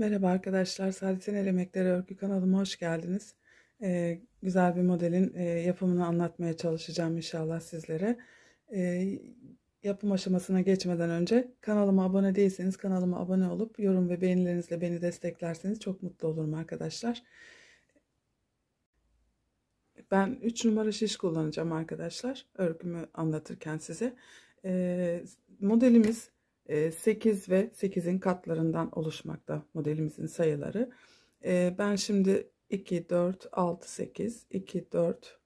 Merhaba arkadaşlar, Sadisin El Örgü kanalıma hoş geldiniz. Ee, güzel bir modelin e, yapımını anlatmaya çalışacağım inşallah sizlere. Ee, yapım aşamasına geçmeden önce kanalıma abone değilseniz kanalıma abone olup yorum ve beğenilerinizle beni desteklerseniz çok mutlu olurum arkadaşlar. Ben 3 numara şiş kullanacağım arkadaşlar. Örgümü anlatırken size. Ee, modelimiz 8 ee, ve 8'in katlarından oluşmakta modelimizin sayıları. Ee, ben şimdi 2, 4, 6, 8, 2, 4,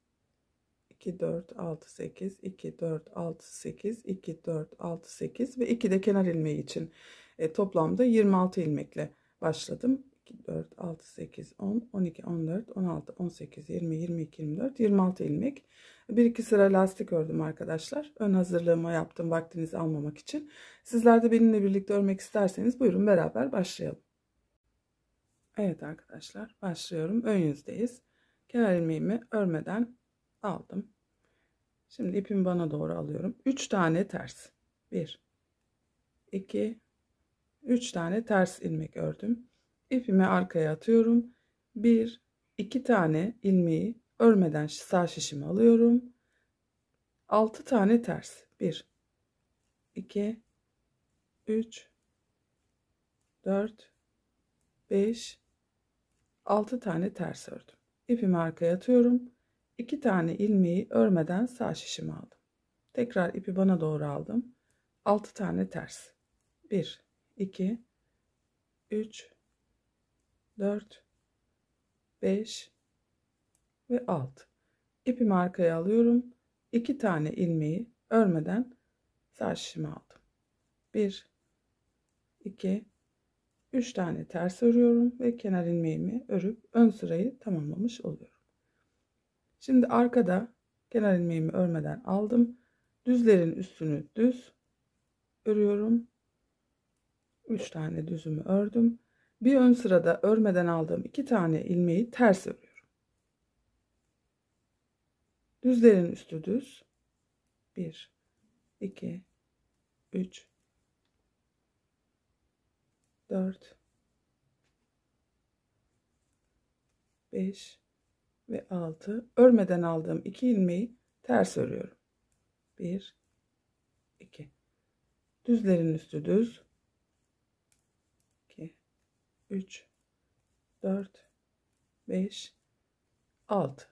2, 4, 6, 8, 2, 4, 6, 8, 2, 4, 6, 8 ve 2 de kenar ilmeği için e, toplamda 26 ilmekle başladım. 2, 4, 6, 8, 10, 12, 14, 16, 18, 20, 22, 24, 26 ilmek. Bir iki sıra lastik ördüm arkadaşlar. Ön hazırlığımı yaptım vaktinizi almamak için. Sizler de benimle birlikte örmek isterseniz buyurun beraber başlayalım. Evet arkadaşlar başlıyorum. Ön yüzdeyiz. Kenar ilmeğimi örmeden aldım. Şimdi ipimi bana doğru alıyorum. 3 tane ters. 1, 2, 3 tane ters ilmek ördüm ipimi arkaya atıyorum. Bir, iki tane ilmeği örmeden sağ şişimi alıyorum. Altı tane ters. Bir, iki, üç, dört, beş, altı tane ters ördüm. İpimi arkaya atıyorum. İki tane ilmeği örmeden sağ şişimi aldım. Tekrar ipi bana doğru aldım. 6 tane ters. 1, 2, 3, 4 5 ve 6 ipimi arkaya alıyorum 2 tane ilmeği örmeden sarşımı aldım 1 2 3 tane ters örüyorum ve kenar ilmeğimi örüp ön sırayı tamamlamış oluyorum şimdi arkada kenar ilmeğimi örmeden aldım düzlerin üstünü düz örüyorum 3 tane düzümü ördüm bir ön sırada örmeden aldığım iki tane ilmeği ters örüyorum. Düzlerin üstü düz. 1 2 3 4 5 ve 6 örmeden aldığım iki ilmeği ters örüyorum. 1 2 Düzlerin üstü düz. 3, 4, 5, 6.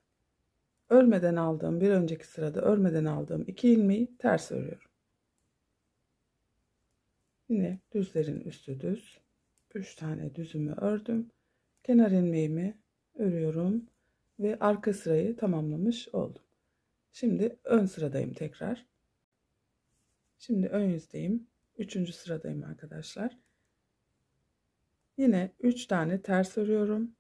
Örmeden aldığım bir önceki sırada örmeden aldığım iki ilmeği ters örüyorum. Yine düzlerin üstü düz. 3 tane düzümü ördüm. Kenar ilmeğimi örüyorum ve arka sırayı tamamlamış oldum. Şimdi ön sıradayım tekrar. Şimdi ön yüzdeyim. Üçüncü sıradayım arkadaşlar. Yine 3 tane ters örüyorum.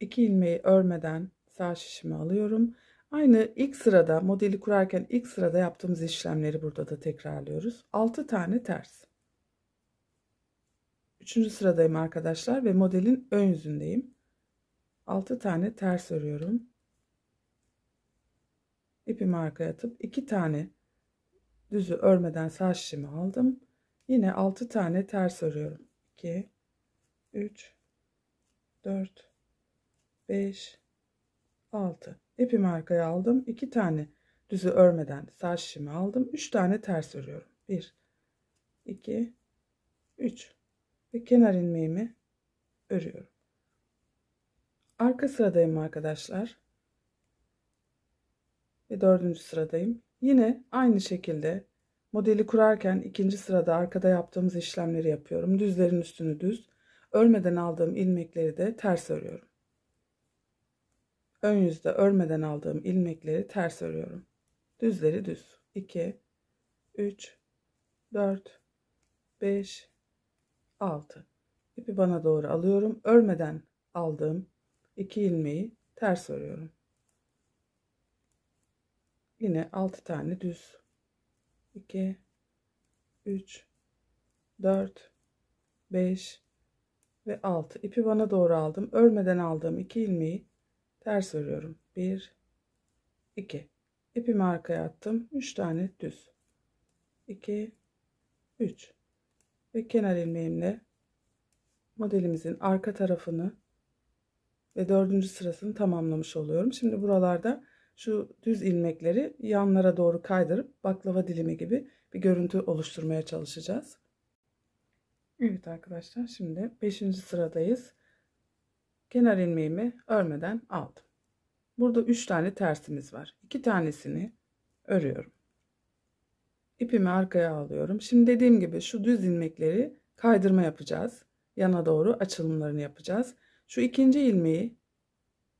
2 ilmeği örmeden sağ şişimi alıyorum. Aynı ilk sırada modeli kurarken ilk sırada yaptığımız işlemleri burada da tekrarlıyoruz. 6 tane ters. 3. sıradayım arkadaşlar ve modelin ön yüzündeyim. 6 tane ters örüyorum. İpimi arkaya atıp 2 tane düzü örmeden sağ şişimi aldım. Yine 6 tane ters örüyorum. 2 3 4 5 6 İpimi arkaya aldım. 2 tane düzü örmeden sağ şişimi aldım. 3 tane ters örüyorum. 1 2 3 ve kenar ilmeğimi örüyorum. Arka sıradayım arkadaşlar. Ve dördüncü sıradayım. Yine aynı şekilde Modeli kurarken ikinci sırada arkada yaptığımız işlemleri yapıyorum. Düzlerin üstünü düz. Örmeden aldığım ilmekleri de ters örüyorum. Ön yüzde örmeden aldığım ilmekleri ters örüyorum. Düzleri düz. 2, 3, 4, 5, 6. İpi bana doğru alıyorum. Örmeden aldığım 2 ilmeği ters örüyorum. Yine 6 tane düz 2 3 4 5 ve 6 ipi bana doğru aldım örmeden aldığım 2 ilmeği ters örüyorum 1 2 ipimi arkaya attım 3 tane düz 2 3 ve kenar ilmeğimle modelimizin arka tarafını ve dördüncü sırasını tamamlamış oluyorum şimdi buralarda şu düz ilmekleri yanlara doğru kaydırıp baklava dilimi gibi bir görüntü oluşturmaya çalışacağız. Evet arkadaşlar şimdi 5. sıradayız. Kenar ilmeğimi örmeden aldım. Burada 3 tane tersimiz var. 2 tanesini örüyorum. İpimi arkaya alıyorum. Şimdi dediğim gibi şu düz ilmekleri kaydırma yapacağız. Yana doğru açılımlarını yapacağız. Şu ikinci ilmeği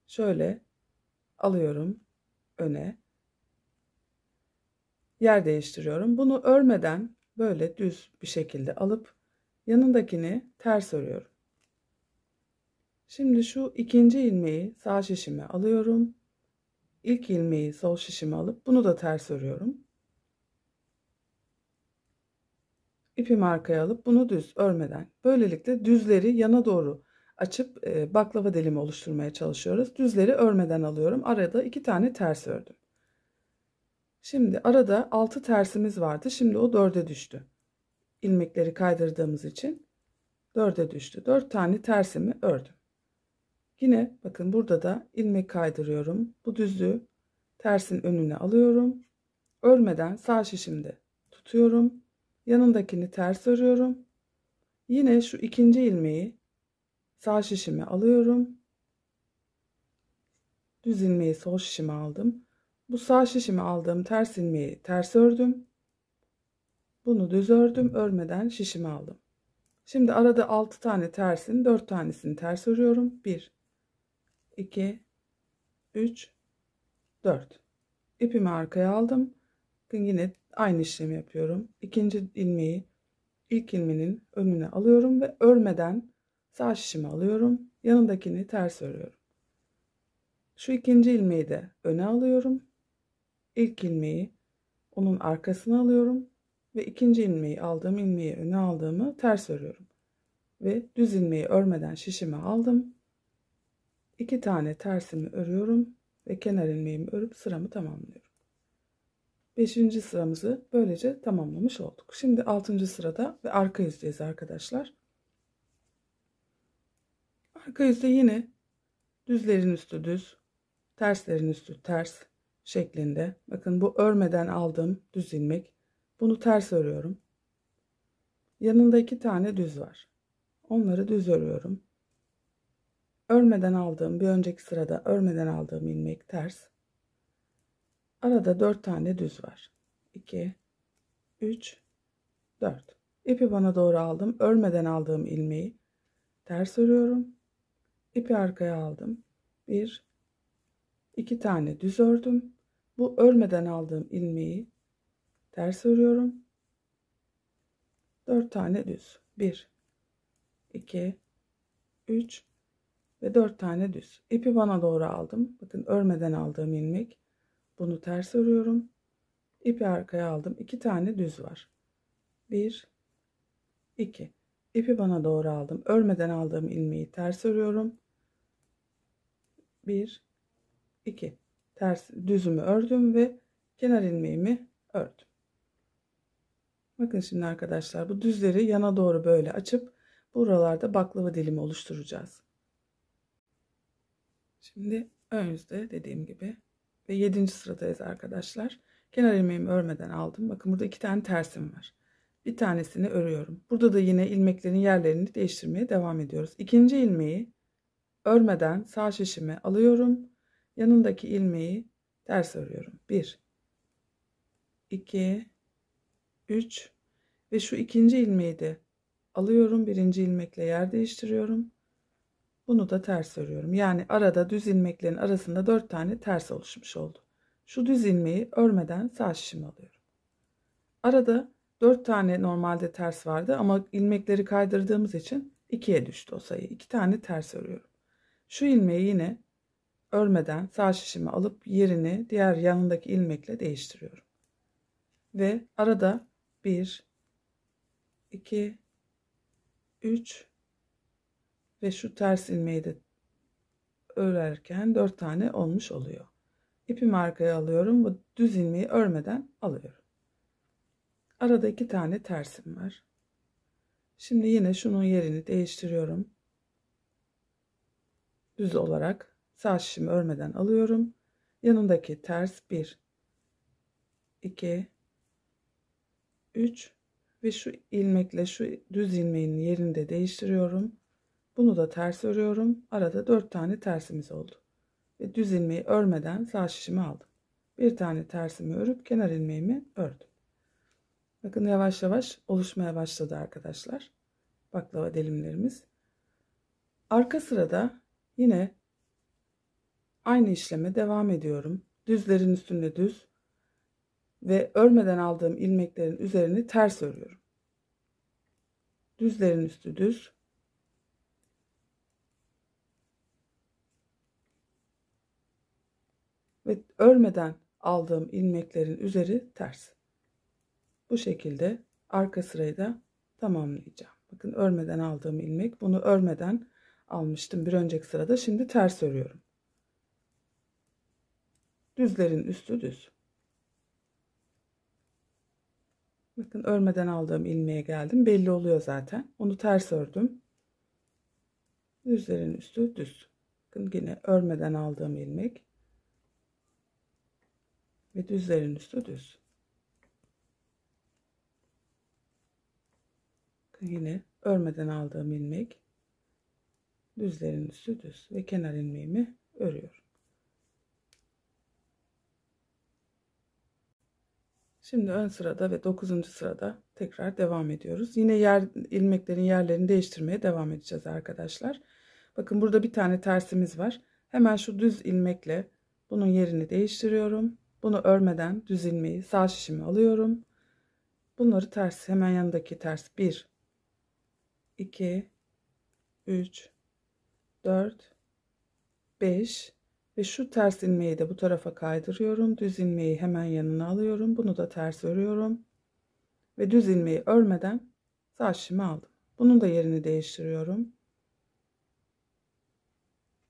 şöyle alıyorum öne yer değiştiriyorum. Bunu örmeden böyle düz bir şekilde alıp yanındakini ters örüyorum. Şimdi şu ikinci ilmeği sağ şişime alıyorum. İlk ilmeği sol şişime alıp bunu da ters örüyorum. İpimi arkaya alıp bunu düz örmeden böylelikle düzleri yana doğru açıp e, baklava delimi oluşturmaya çalışıyoruz. Düzleri örmeden alıyorum. Arada iki tane ters ördüm. Şimdi arada altı tersimiz vardı. Şimdi o dörde düştü. İlmekleri kaydırdığımız için dörde düştü. Dört tane tersimi ördüm. Yine bakın burada da ilmek kaydırıyorum. Bu düzlüğü tersin önüne alıyorum. Örmeden sağ şişimde tutuyorum. Yanındakini ters örüyorum. Yine şu ikinci ilmeği sağ şişimi alıyorum. Düz ilmeği sol şişime aldım. Bu sağ şişimi aldığım ters ilmeği ters ördüm. Bunu düz ördüm. Örmeden şişimi aldım. Şimdi arada 6 tane tersin 4 tanesini ters örüyorum. 1 2 3 4 İpimi arkaya aldım. Yine aynı işlemi yapıyorum. İkinci ilmeği ilk ilminin önüne alıyorum ve örmeden Sağ şişimi alıyorum. Yanındakini ters örüyorum. Şu ikinci ilmeği de öne alıyorum. İlk ilmeği onun arkasına alıyorum ve ikinci ilmeği aldığım ilmeği öne aldığımı ters örüyorum. Ve düz ilmeği örmeden şişimi aldım. İki tane tersimi örüyorum ve kenar ilmeğimi örüp sıramı tamamlıyorum. Beşinci sıramızı böylece tamamlamış olduk. Şimdi altıncı sırada ve arka yüzdeyiz arkadaşlar. Arka yüzde yine düzlerin üstü düz, terslerin üstü ters şeklinde. Bakın bu örmeden aldığım düz ilmek. Bunu ters örüyorum. Yanında iki tane düz var. Onları düz örüyorum. Örmeden aldığım bir önceki sırada örmeden aldığım ilmek ters. Arada dört tane düz var. 2 3 4 İpi bana doğru aldım. Örmeden aldığım ilmeği ters örüyorum ipi arkaya aldım. Bir, iki tane düz ördüm. Bu örmeden aldığım ilmeği ters örüyorum. Dört tane düz. Bir, iki, üç ve dört tane düz. İpi bana doğru aldım. Bakın örmeden aldığım ilmek. Bunu ters örüyorum. İpi arkaya aldım. İki tane düz var. Bir, iki. İpi bana doğru aldım. Örmeden aldığım ilmeği ters örüyorum. 1 2 ters düzümü ördüm ve kenar ilmeğimi ördüm. Bakın şimdi arkadaşlar bu düzleri yana doğru böyle açıp buralarda baklava dilimi oluşturacağız. Şimdi ön yüzde dediğim gibi ve 7. sıradayız arkadaşlar. Kenar ilmeğimi örmeden aldım. Bakın burada iki tane tersim var. Bir tanesini örüyorum. Burada da yine ilmeklerin yerlerini değiştirmeye devam ediyoruz. İkinci ilmeği Örmeden sağ şişimi alıyorum. Yanındaki ilmeği ters örüyorum. 1 2 3 ve şu ikinci ilmeği de alıyorum. Birinci ilmekle yer değiştiriyorum. Bunu da ters örüyorum. Yani arada düz ilmeklerin arasında 4 tane ters oluşmuş oldu. Şu düz ilmeği örmeden sağ şişimi alıyorum. Arada 4 tane normalde ters vardı ama ilmekleri kaydırdığımız için 2'ye düştü o sayı. 2 tane ters örüyorum. Şu ilmeği yine örmeden sağ şişimi alıp yerini diğer yanındaki ilmekle değiştiriyorum. Ve arada 1, 2, 3 ve şu ters ilmeği de örerken 4 tane olmuş oluyor. İpimi arkaya alıyorum ve düz ilmeği örmeden alıyorum. Arada iki tane tersim var. Şimdi yine şunun yerini değiştiriyorum düz olarak sağ şişimi örmeden alıyorum. Yanındaki ters 1, 2, 3 ve şu ilmekle şu düz ilmeğin yerini de değiştiriyorum. Bunu da ters örüyorum. Arada 4 tane tersimiz oldu. Ve düz ilmeği örmeden sağ şişimi aldım. Bir tane tersimi örüp kenar ilmeğimi ördüm. Bakın yavaş yavaş oluşmaya başladı arkadaşlar. Baklava dilimlerimiz. Arka sırada Yine aynı işleme devam ediyorum. Düzlerin üstünde düz ve örmeden aldığım ilmeklerin üzerini ters örüyorum. Düzlerin üstü düz. Ve örmeden aldığım ilmeklerin üzeri ters. Bu şekilde arka sırayı da tamamlayacağım. Bakın örmeden aldığım ilmek bunu örmeden almıştım bir önceki sırada. Şimdi ters örüyorum. Düzlerin üstü düz. Bakın örmeden aldığım ilmeğe geldim. Belli oluyor zaten. Onu ters ördüm. Düzlerin üstü düz. Bakın yine örmeden aldığım ilmek. Ve düzlerin üstü düz. Bakın yine örmeden aldığım ilmek düzlerin üstü düz ve kenar ilmeğimi örüyorum. Şimdi ön sırada ve 9. sırada tekrar devam ediyoruz. Yine yer ilmeklerin yerlerini değiştirmeye devam edeceğiz arkadaşlar. Bakın burada bir tane tersimiz var. Hemen şu düz ilmekle bunun yerini değiştiriyorum. Bunu örmeden düz ilmeği sağ şişimi alıyorum. Bunları ters hemen yanındaki ters 1 2 3 4 5 ve şu ters ilmeği de bu tarafa kaydırıyorum. Düz ilmeği hemen yanına alıyorum. Bunu da ters örüyorum. Ve düz ilmeği örmeden sağ şişimi aldım. Bunun da yerini değiştiriyorum.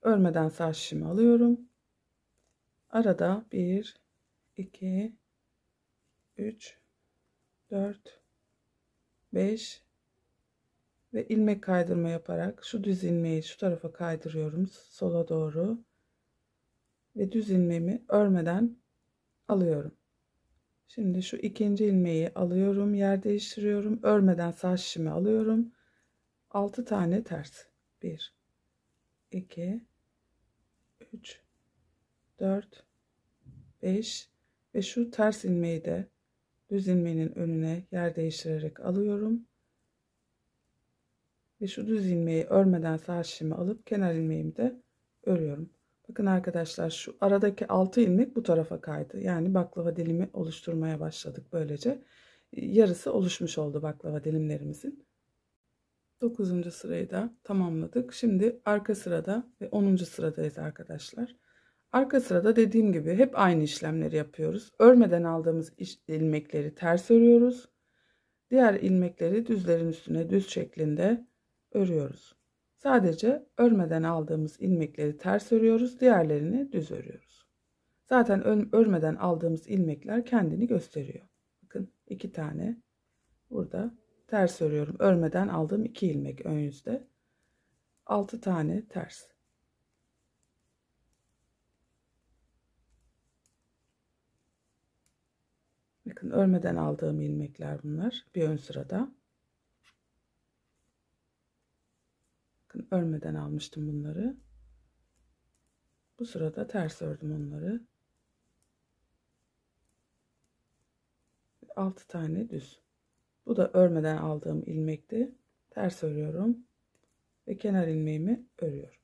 Örmeden sağ şişimi alıyorum. Arada 1 2 3 4 5 ve ilmek kaydırma yaparak şu düz ilmeği şu tarafa kaydırıyorum sola doğru ve düz ilmeğimi örmeden alıyorum. Şimdi şu ikinci ilmeği alıyorum, yer değiştiriyorum. Örmeden sağ şişimi alıyorum. 6 tane ters. 1 2 3 4 5 ve şu ters ilmeği de düz ilmeğinin önüne yer değiştirerek alıyorum. Ve şu düz ilmeği örmeden sağ alıp kenar ilmeğimi de örüyorum. Bakın arkadaşlar şu aradaki 6 ilmek bu tarafa kaydı. Yani baklava dilimi oluşturmaya başladık böylece. Yarısı oluşmuş oldu baklava dilimlerimizin. 9. sırayı da tamamladık. Şimdi arka sırada ve 10. sıradayız arkadaşlar. Arka sırada dediğim gibi hep aynı işlemleri yapıyoruz. Örmeden aldığımız ilmekleri ters örüyoruz. Diğer ilmekleri düzlerin üstüne düz şeklinde örüyoruz. Sadece örmeden aldığımız ilmekleri ters örüyoruz, diğerlerini düz örüyoruz. Zaten örmeden aldığımız ilmekler kendini gösteriyor. Bakın iki tane burada ters örüyorum. Örmeden aldığım iki ilmek ön yüzde. Altı tane ters. Bakın örmeden aldığım ilmekler bunlar bir ön sırada. Bakın örmeden almıştım bunları. Bu sırada ters ördüm onları. 6 tane düz. Bu da örmeden aldığım ilmekti. Ters örüyorum ve kenar ilmeğimi örüyorum.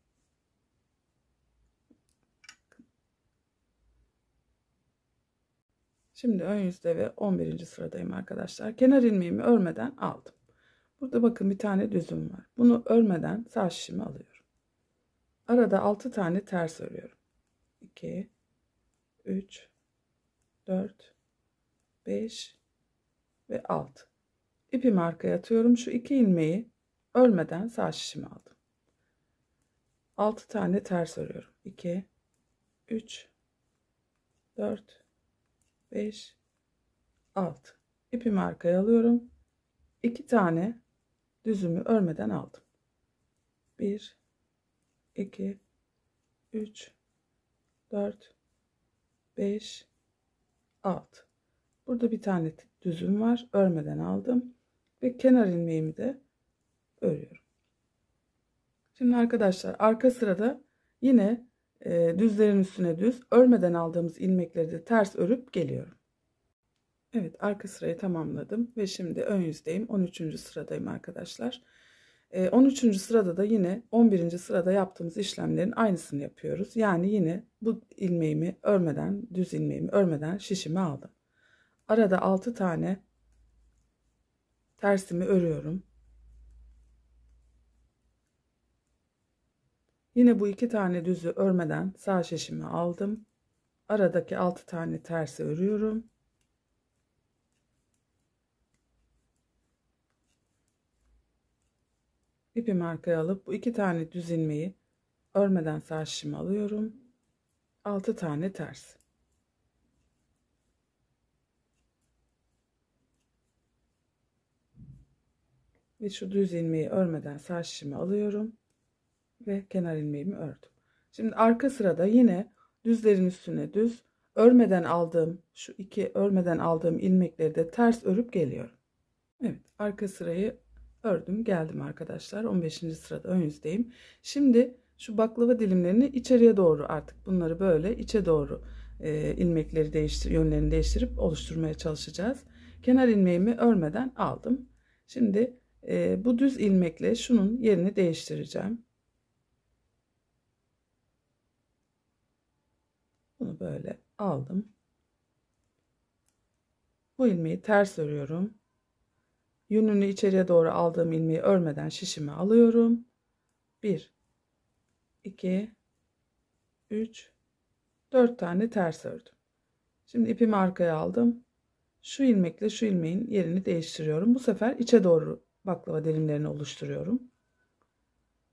Şimdi ön yüzde ve 11. sıradayım arkadaşlar. Kenar ilmeğimi örmeden aldım. Burada bakın bir tane düzüm var. Bunu örmeden sağ şişimi alıyorum. Arada 6 tane ters örüyorum. 2 3 4 5 ve 6. İpimi arkaya atıyorum. Şu iki ilmeği örmeden sağ şişimi aldım. 6 tane ters örüyorum. 2 3 4 5 6. İpimi arkaya alıyorum. 2 tane düzümü örmeden aldım. 1 2 3 4 5 6 Burada bir tane düzüm var. Örmeden aldım. Ve kenar ilmeğimi de örüyorum. Şimdi arkadaşlar arka sırada yine e, düzlerin üstüne düz örmeden aldığımız ilmekleri de ters örüp geliyorum. Evet arka sırayı tamamladım ve şimdi ön yüzdeyim. 13. sıradayım arkadaşlar. 13. Ee, sırada da yine 11. sırada yaptığımız işlemlerin aynısını yapıyoruz. Yani yine bu ilmeğimi örmeden, düz ilmeğimi örmeden şişimi aldım. Arada 6 tane tersimi örüyorum. Yine bu iki tane düzü örmeden sağ şişimi aldım. Aradaki 6 tane tersi örüyorum. İpimi arkaya alıp bu iki tane düz ilmeği örmeden sağ alıyorum. 6 tane ters. Ve şu düz ilmeği örmeden sağ alıyorum. Ve kenar ilmeğimi ördüm. Şimdi arka sırada yine düzlerin üstüne düz örmeden aldığım şu iki örmeden aldığım ilmekleri de ters örüp geliyorum. Evet arka sırayı ördüm geldim arkadaşlar 15. sırada ön yüzdeyim şimdi şu baklava dilimlerini içeriye doğru artık bunları böyle içe doğru e, ilmekleri değiştir yönlerini değiştirip oluşturmaya çalışacağız kenar ilmeğimi örmeden aldım şimdi e, bu düz ilmekle şunun yerini değiştireceğim bunu böyle aldım bu ilmeği ters örüyorum Yününü içeriye doğru aldığım ilmeği örmeden şişime alıyorum. 1 2 3 4 tane ters ördüm. Şimdi ipimi arkaya aldım. Şu ilmekle şu ilmeğin yerini değiştiriyorum. Bu sefer içe doğru baklava dilimlerini oluşturuyorum.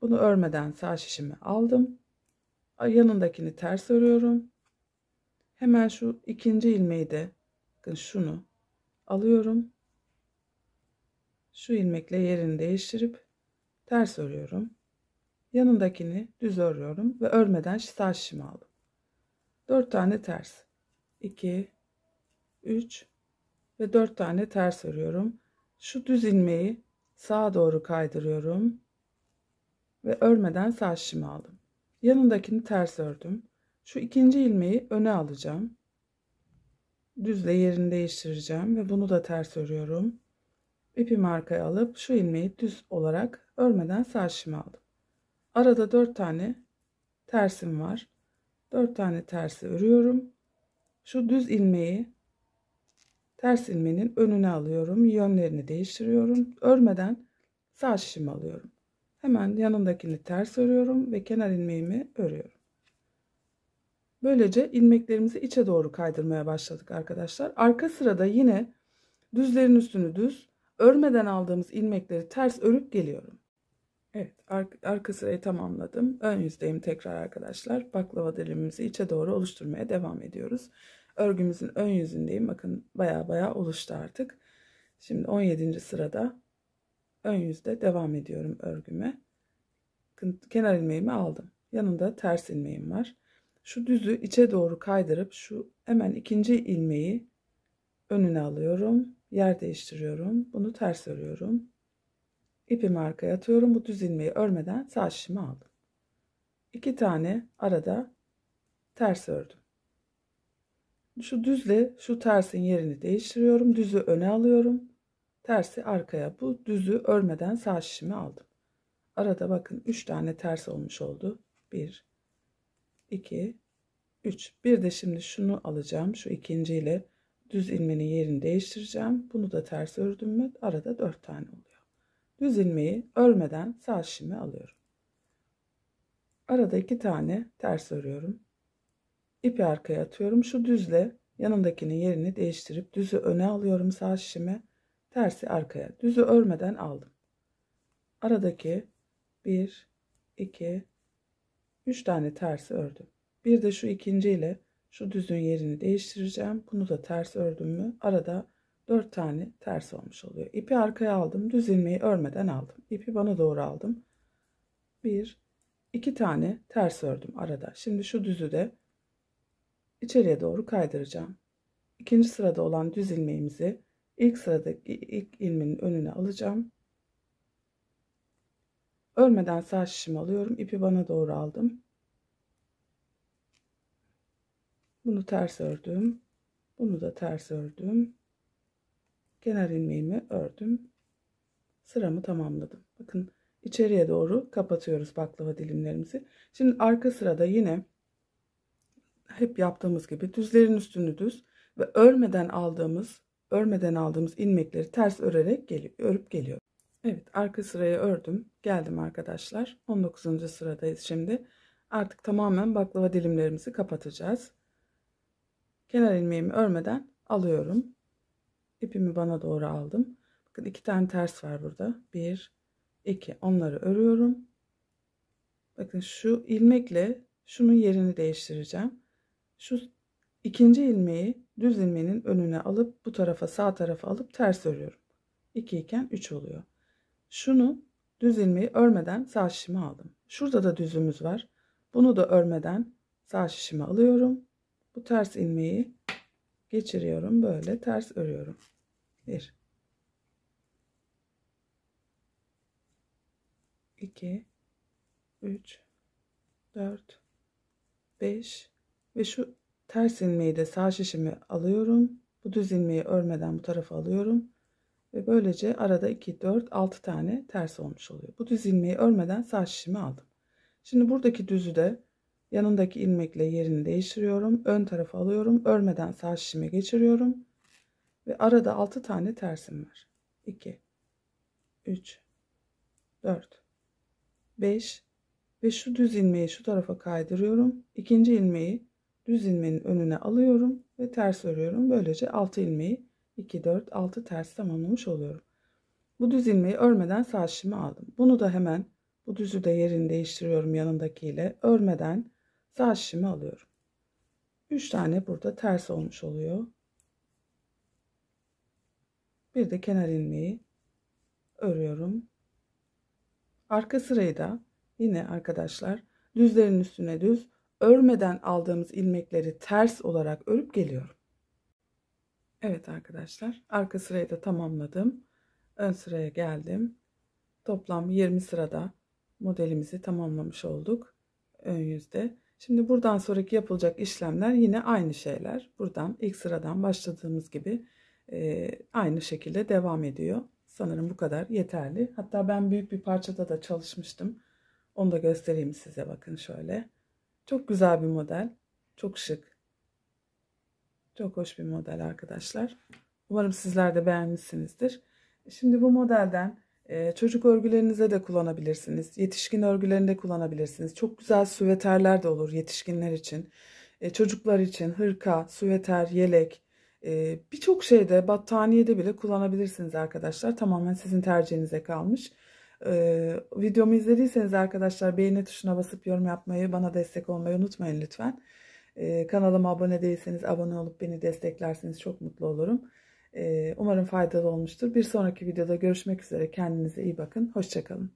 Bunu örmeden sağ şişimi aldım. Yanındakini ters örüyorum. Hemen şu ikinci ilmeği de bakın şunu alıyorum şu ilmekle yerini değiştirip ters örüyorum. Yanındakini düz örüyorum ve örmeden sağ şişimi aldım. 4 tane ters. 2 3 ve 4 tane ters örüyorum. Şu düz ilmeği sağa doğru kaydırıyorum ve örmeden sağ şişimi aldım. Yanındakini ters ördüm. Şu ikinci ilmeği öne alacağım. Düzle yerini değiştireceğim ve bunu da ters örüyorum. İpimi arkaya alıp şu ilmeği düz olarak örmeden sarşıma aldım. Arada 4 tane tersim var. 4 tane tersi örüyorum. Şu düz ilmeği ters ilmenin önüne alıyorum. Yönlerini değiştiriyorum. Örmeden sağ şişimi alıyorum. Hemen yanındakini ters örüyorum ve kenar ilmeğimi örüyorum. Böylece ilmeklerimizi içe doğru kaydırmaya başladık arkadaşlar. Arka sırada yine düzlerin üstünü düz, örmeden aldığımız ilmekleri ters örüp geliyorum. Evet ark arka sırayı tamamladım. Ön yüzdeyim tekrar arkadaşlar. Baklava dilimimizi içe doğru oluşturmaya devam ediyoruz. Örgümüzün ön yüzündeyim. Bakın baya baya oluştu artık. Şimdi 17. sırada ön yüzde devam ediyorum örgüme. Kenar ilmeğimi aldım. Yanında ters ilmeğim var. Şu düzü içe doğru kaydırıp şu hemen ikinci ilmeği önüne alıyorum yer değiştiriyorum. Bunu ters örüyorum. İpimi arkaya atıyorum. Bu düz ilmeği örmeden sağ şişimi aldım. İki tane arada ters ördüm. Şu düzle şu tersin yerini değiştiriyorum. Düzü öne alıyorum. Tersi arkaya. Bu düzü örmeden sağ şişimi aldım. Arada bakın 3 tane ters olmuş oldu. 1 2 3. Bir de şimdi şunu alacağım. Şu ikinciyle Düz ilmenin yerini değiştireceğim. Bunu da ters ördüm mü arada 4 tane oluyor. Düz ilmeği örmeden sağ şişimi alıyorum. Arada 2 tane ters örüyorum. İpi arkaya atıyorum. Şu düzle yanındakinin yerini değiştirip düzü öne alıyorum sağ şişimi. Tersi arkaya. Düzü örmeden aldım. Aradaki 1, 2, 3 tane tersi ördüm. Bir de şu ikinciyle şu düzün yerini değiştireceğim. Bunu da ters ördüm mü arada 4 tane ters olmuş oluyor. İpi arkaya aldım. Düz ilmeği örmeden aldım. İpi bana doğru aldım. 1 2 tane ters ördüm arada. Şimdi şu düzü de içeriye doğru kaydıracağım. İkinci sırada olan düz ilmeğimizi ilk sıradaki ilk ilmeğin önüne alacağım. Örmeden sağ şişimi alıyorum. İpi bana doğru aldım. Bunu ters ördüm. Bunu da ters ördüm. Kenar ilmeğimi ördüm. Sıramı tamamladım. Bakın içeriye doğru kapatıyoruz baklava dilimlerimizi. Şimdi arka sırada yine hep yaptığımız gibi düzlerin üstünü düz ve örmeden aldığımız örmeden aldığımız ilmekleri ters örerek geliyor, örüp geliyorum. Evet arka sırayı ördüm. Geldim arkadaşlar. 19. sıradayız şimdi. Artık tamamen baklava dilimlerimizi kapatacağız kenar ilmeğimi örmeden alıyorum. İpimi bana doğru aldım. Bakın iki tane ters var burada. Bir, iki. Onları örüyorum. Bakın şu ilmekle şunun yerini değiştireceğim. Şu ikinci ilmeği düz ilmeğin önüne alıp bu tarafa sağ tarafa alıp ters örüyorum. 2 iken 3 oluyor. Şunu düz ilmeği örmeden sağ şişime aldım. Şurada da düzümüz var. Bunu da örmeden sağ şişime alıyorum bu ters ilmeği geçiriyorum böyle ters örüyorum. 1, 2, 3, 4, 5 ve şu ters ilmeği de sağ şişimi alıyorum. Bu düz ilmeği örmeden bu tarafa alıyorum. Ve böylece arada 2, 4, 6 tane ters olmuş oluyor. Bu düz ilmeği örmeden sağ şişimi aldım. Şimdi buradaki düzü de Yanındaki ilmekle yerini değiştiriyorum. Ön tarafı alıyorum. Örmeden sağ şişime geçiriyorum. Ve arada 6 tane tersim var. 2, 3, 4, 5 ve şu düz ilmeği şu tarafa kaydırıyorum. İkinci ilmeği düz ilmenin önüne alıyorum ve ters örüyorum. Böylece 6 ilmeği 2, 4, 6 ters tamamlamış oluyorum. Bu düz ilmeği örmeden sağ şişime aldım. Bunu da hemen bu düzü de yerini değiştiriyorum yanındakiyle. Örmeden sağ şişimi alıyorum. 3 tane burada ters olmuş oluyor. Bir de kenar ilmeği örüyorum. Arka sırayı da yine arkadaşlar düzlerin üstüne düz örmeden aldığımız ilmekleri ters olarak örüp geliyorum. Evet arkadaşlar arka sırayı da tamamladım. Ön sıraya geldim. Toplam 20 sırada modelimizi tamamlamış olduk. Ön yüzde. Şimdi buradan sonraki yapılacak işlemler yine aynı şeyler. Buradan ilk sıradan başladığımız gibi e, aynı şekilde devam ediyor. Sanırım bu kadar yeterli. Hatta ben büyük bir parçada da çalışmıştım. Onu da göstereyim size bakın şöyle. Çok güzel bir model. Çok şık. Çok hoş bir model arkadaşlar. Umarım sizler de beğenmişsinizdir. Şimdi bu modelden ee, çocuk örgülerinize de kullanabilirsiniz. Yetişkin örgülerinde kullanabilirsiniz. Çok güzel süveterler de olur yetişkinler için. Ee, çocuklar için hırka, süveter, yelek e, birçok şeyde battaniyede bile kullanabilirsiniz arkadaşlar. Tamamen sizin tercihinize kalmış. Ee, videomu izlediyseniz arkadaşlar beğeni tuşuna basıp yorum yapmayı bana destek olmayı unutmayın lütfen. Kanalıma abone değilseniz abone olup beni desteklerseniz çok mutlu olurum. Umarım faydalı olmuştur. Bir sonraki videoda görüşmek üzere. Kendinize iyi bakın. Hoşçakalın.